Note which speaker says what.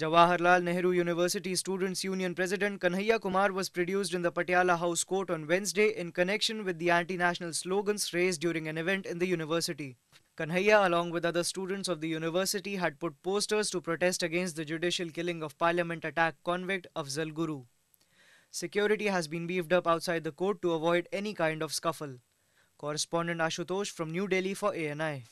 Speaker 1: Jawaharlal Nehru University Students Union President Kanhaiya Kumar was produced in the Patiala House Court on Wednesday in connection with the anti-national slogans raised during an event in the university. Kanhaiya, along with other students of the university, had put posters to protest against the judicial killing of parliament attack convict Afzal Guru. Security has been beefed up outside the court to avoid any kind of scuffle. Correspondent Ashutosh from New Delhi for ANI.